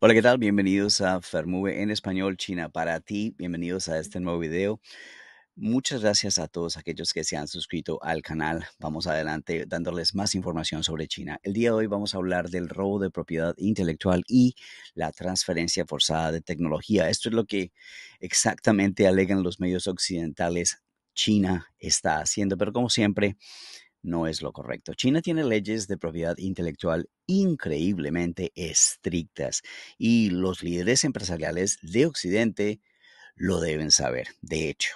Hola, ¿qué tal? Bienvenidos a Fermube en español, China para ti. Bienvenidos a este nuevo video. Muchas gracias a todos aquellos que se han suscrito al canal. Vamos adelante dándoles más información sobre China. El día de hoy vamos a hablar del robo de propiedad intelectual y la transferencia forzada de tecnología. Esto es lo que exactamente alegan los medios occidentales China está haciendo, pero como siempre, no es lo correcto. China tiene leyes de propiedad intelectual increíblemente estrictas y los líderes empresariales de Occidente lo deben saber, de hecho.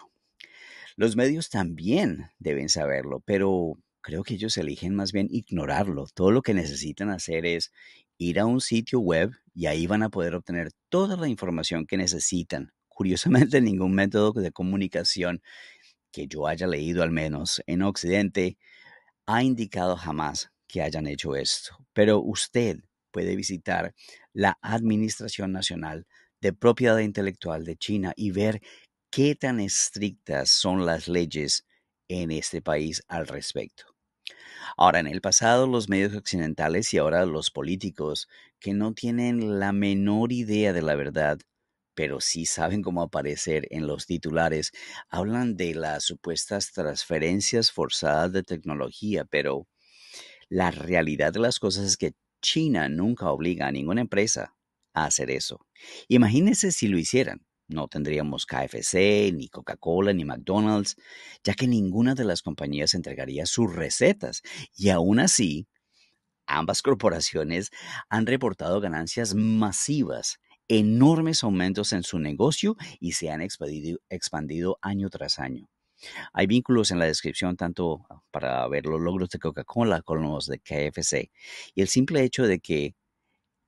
Los medios también deben saberlo, pero creo que ellos eligen más bien ignorarlo. Todo lo que necesitan hacer es ir a un sitio web y ahí van a poder obtener toda la información que necesitan. Curiosamente, ningún método de comunicación que yo haya leído al menos en Occidente ha indicado jamás que hayan hecho esto, pero usted puede visitar la Administración Nacional de Propiedad Intelectual de China y ver qué tan estrictas son las leyes en este país al respecto. Ahora, en el pasado, los medios occidentales y ahora los políticos que no tienen la menor idea de la verdad pero sí saben cómo aparecer en los titulares. Hablan de las supuestas transferencias forzadas de tecnología, pero la realidad de las cosas es que China nunca obliga a ninguna empresa a hacer eso. Imagínense si lo hicieran. No tendríamos KFC, ni Coca-Cola, ni McDonald's, ya que ninguna de las compañías entregaría sus recetas. Y aún así, ambas corporaciones han reportado ganancias masivas enormes aumentos en su negocio y se han expandido, año tras año. Hay vínculos en la descripción tanto para ver los logros de Coca-Cola como los de KFC. Y el simple hecho de que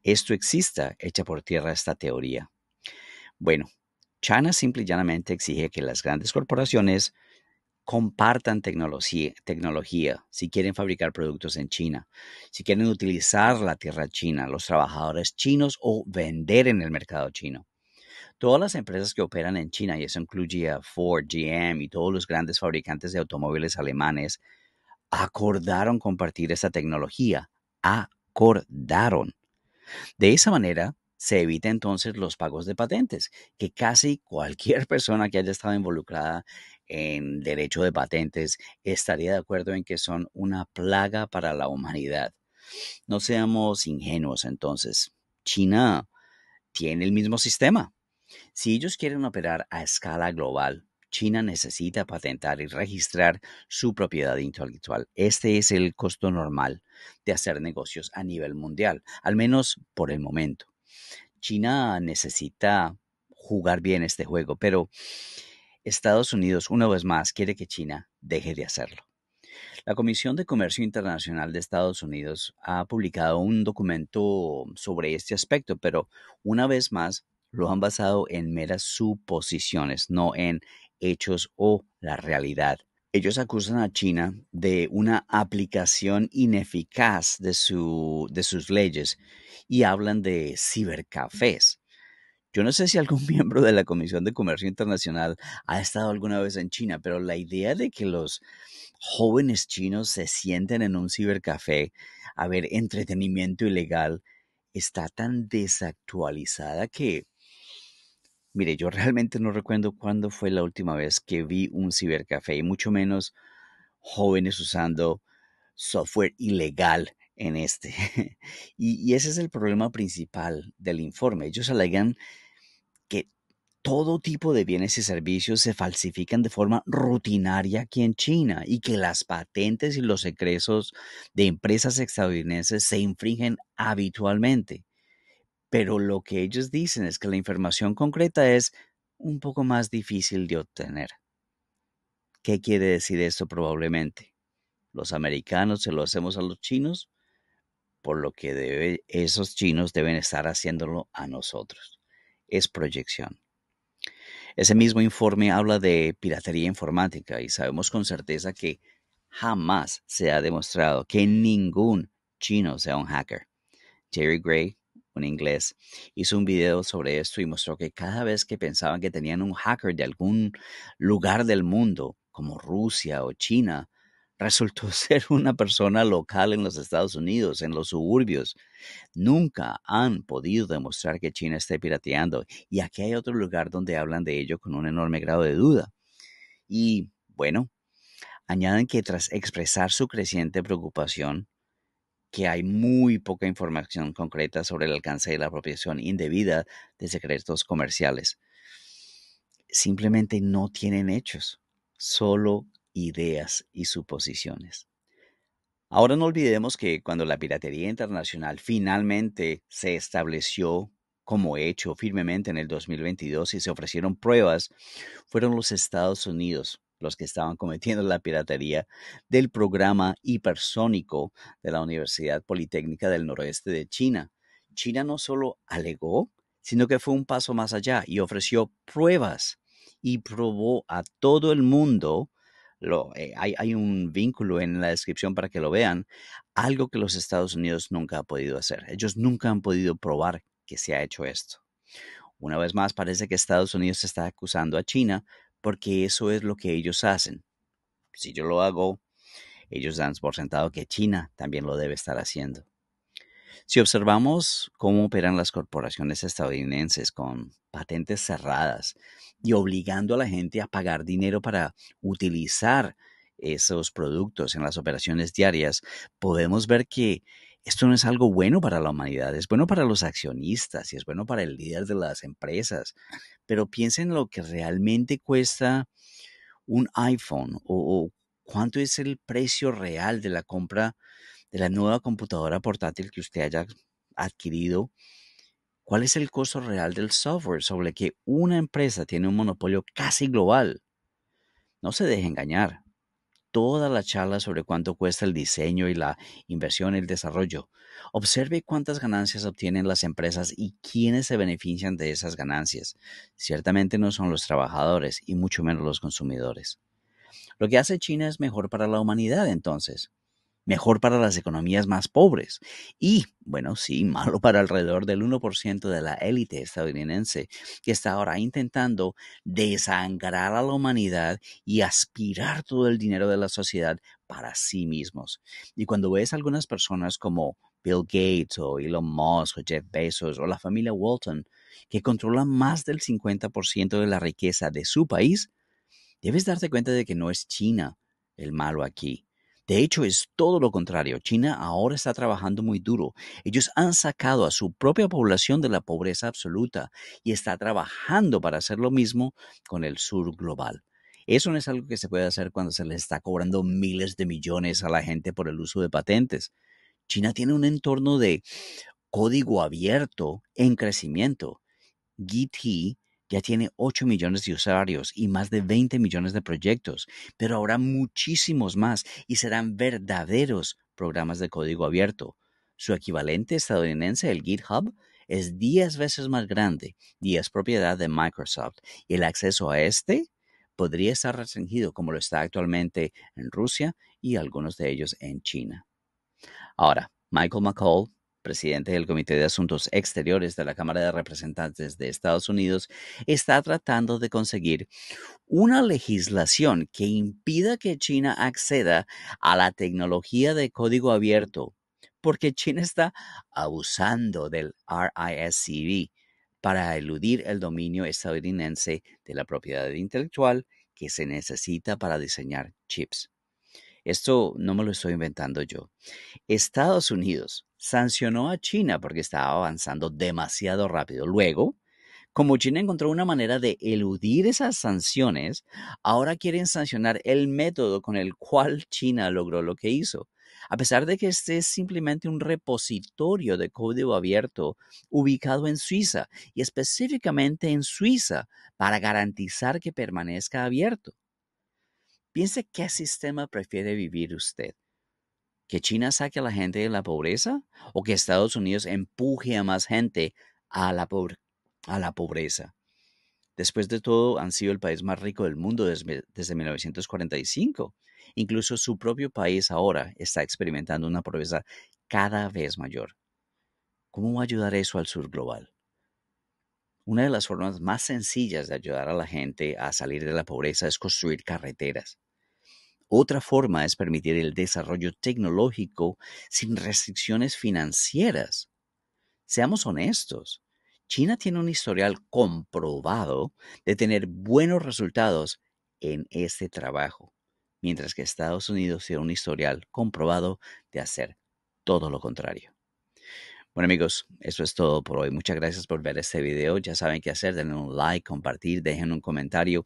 esto exista echa por tierra esta teoría. Bueno, China simple y llanamente exige que las grandes corporaciones compartan tecnología, tecnología, si quieren fabricar productos en China, si quieren utilizar la tierra china, los trabajadores chinos o vender en el mercado chino. Todas las empresas que operan en China, y eso incluye a Ford, GM y todos los grandes fabricantes de automóviles alemanes, acordaron compartir esa tecnología. Acordaron. De esa manera, se evita entonces los pagos de patentes, que casi cualquier persona que haya estado involucrada en derecho de patentes estaría de acuerdo en que son una plaga para la humanidad. No seamos ingenuos entonces. China tiene el mismo sistema. Si ellos quieren operar a escala global, China necesita patentar y registrar su propiedad intelectual. Este es el costo normal de hacer negocios a nivel mundial, al menos por el momento. China necesita jugar bien este juego, pero Estados Unidos, una vez más, quiere que China deje de hacerlo. La Comisión de Comercio Internacional de Estados Unidos ha publicado un documento sobre este aspecto, pero una vez más lo han basado en meras suposiciones, no en hechos o la realidad. Ellos acusan a China de una aplicación ineficaz de, de sus leyes y hablan de cibercafés. Yo no sé si algún miembro de la Comisión de Comercio Internacional ha estado alguna vez en China, pero la idea de que los jóvenes chinos se sienten en un cibercafé a ver entretenimiento ilegal está tan desactualizada que, mire, yo realmente no recuerdo cuándo fue la última vez que vi un cibercafé y mucho menos jóvenes usando software ilegal en este. Y, ese es el problema principal del informe. Ellos alegan todo tipo de bienes y servicios se falsifican de forma rutinaria aquí en China y que las patentes y los secretos de empresas estadounidenses se infringen habitualmente. Pero lo que ellos dicen es que la información concreta es un poco más difícil de obtener. ¿Qué quiere decir esto probablemente? Los americanos se lo hacemos a los chinos, por lo que esos chinos deben estar haciéndolo a nosotros. Es proyección. Ese mismo informe habla de piratería informática y sabemos con certeza que jamás se ha demostrado que ningún chino sea un hacker. Jerry Gray, un inglés, hizo un video sobre esto y mostró que cada vez que pensaban que tenían un hacker de algún lugar del mundo, como Rusia o China, resultó ser una persona local en los Estados Unidos, en los suburbios. Nunca han podido demostrar que China esté pirateando. Y aquí hay otro lugar donde hablan de ello con un enorme grado de duda. Y bueno, añaden que tras expresar su creciente preocupación, que hay muy poca información concreta sobre el alcance y la apropiación indebida de secretos comerciales. Simplemente no tienen hechos, solo ideas y suposiciones. Ahora no olvidemos que cuando la piratería internacional finalmente se estableció como hecho firmemente en el 2022 y se ofrecieron pruebas, fueron los Estados Unidos los que estaban cometiendo la piratería del programa hipersónico de la Universidad Politécnica del Noroeste de China. China no solo alegó, sino que fue un paso más allá y ofreció pruebas y probó a todo el mundo eh, hay, hay, un vínculo en la descripción para que lo vean, algo que los Estados Unidos nunca ha podido hacer. Ellos nunca han podido probar que se ha hecho esto. Una vez más, parece que Estados Unidos está acusando a China porque eso es lo que ellos hacen. Si yo lo hago, ellos dan por sentado que China también lo debe estar haciendo. Si observamos cómo operan las corporaciones estadounidenses con patentes cerradas y obligando a la gente a pagar dinero para utilizar esos productos en las operaciones diarias, podemos ver que esto no es algo bueno para la humanidad, es bueno para los accionistas y es bueno para el líder de las empresas. Pero piensen en lo que realmente cuesta un iPhone o cuánto es el precio real de la compra de la nueva computadora portátil que usted haya adquirido, cuál es el costo real del software sobre que una empresa tiene un monopolio casi global. No se deje engañar. Toda la charla sobre cuánto cuesta el diseño y la inversión y el desarrollo. Observe cuántas ganancias obtienen las empresas y quiénes se benefician de esas ganancias. Ciertamente no son los trabajadores y mucho menos los consumidores. Lo que hace China es mejor para la humanidad entonces mejor para las economías más pobres y, bueno, sí, malo para alrededor del 1% de la élite estadounidense que está ahora intentando desangrar a la humanidad y aspirar todo el dinero de la sociedad para sí mismos. Y cuando ves algunas personas como Bill Gates o Elon Musk o Jeff Bezos o la familia Walton, que controlan más del 50% de la riqueza de su país, debes darte cuenta de que no es China el malo aquí, de hecho, es todo lo contrario. China ahora está trabajando muy duro. Ellos han sacado a su propia población de la pobreza absoluta y está trabajando para hacer lo mismo con el sur global. Eso no es algo que se puede hacer cuando se le está cobrando miles de millones a la gente por el uso de patentes. China tiene un entorno de código abierto en crecimiento ya tiene 8 millones de usuarios y más de 20 millones de proyectos, pero habrá muchísimos más y serán verdaderos programas de código abierto. Su equivalente estadounidense, el GitHub, es 10 veces más grande y es propiedad de Microsoft. Y el acceso a este podría estar restringido como lo está actualmente en Rusia y algunos de ellos en China. Ahora, Michael McCall presidente del Comité de Asuntos Exteriores de la Cámara de Representantes de Estados Unidos, está tratando de conseguir una legislación que impida que China acceda a la tecnología de código abierto, porque China está abusando del RISC para eludir el dominio estadounidense de la propiedad intelectual que se necesita para diseñar chips. Esto no me lo estoy inventando yo. Estados Unidos sancionó a China porque estaba avanzando demasiado rápido. Luego, como China encontró una manera de eludir esas sanciones, ahora quieren sancionar el método con el cual China logró lo que hizo. A pesar de que este es simplemente un repositorio de código abierto ubicado en Suiza y específicamente en Suiza para garantizar que permanezca abierto. Piense qué sistema prefiere vivir usted. ¿Que China saque a la gente de la pobreza o que Estados Unidos empuje a más gente a la, pobreza? Después de todo, han sido el país más rico del mundo desde, desde 1945. Incluso su propio país ahora está experimentando una pobreza cada vez mayor. ¿Cómo va a ayudar eso al sur global? Una de las formas más sencillas de ayudar a la gente a salir de la pobreza es construir carreteras. Otra forma es permitir el desarrollo tecnológico sin restricciones financieras. Seamos honestos, China tiene un historial comprobado de tener buenos resultados en este trabajo, mientras que Estados Unidos tiene un historial comprobado de hacer todo lo contrario. Bueno amigos, eso es todo por hoy. Muchas gracias por ver este video. Ya saben qué hacer, denle un like, compartir, dejen un comentario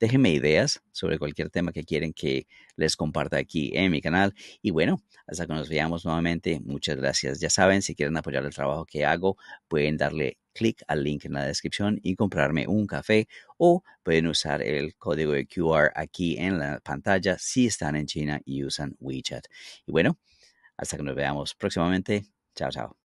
Déjenme ideas sobre cualquier tema que quieren que les comparta aquí en mi canal. Y bueno, hasta que nos veamos nuevamente, muchas gracias. Ya saben, si quieren apoyar el trabajo que hago, pueden darle clic al link en la descripción y comprarme un café o pueden usar el código de QR aquí en la pantalla si están en China y usan WeChat. Y bueno, hasta que nos veamos próximamente. Chao, chao.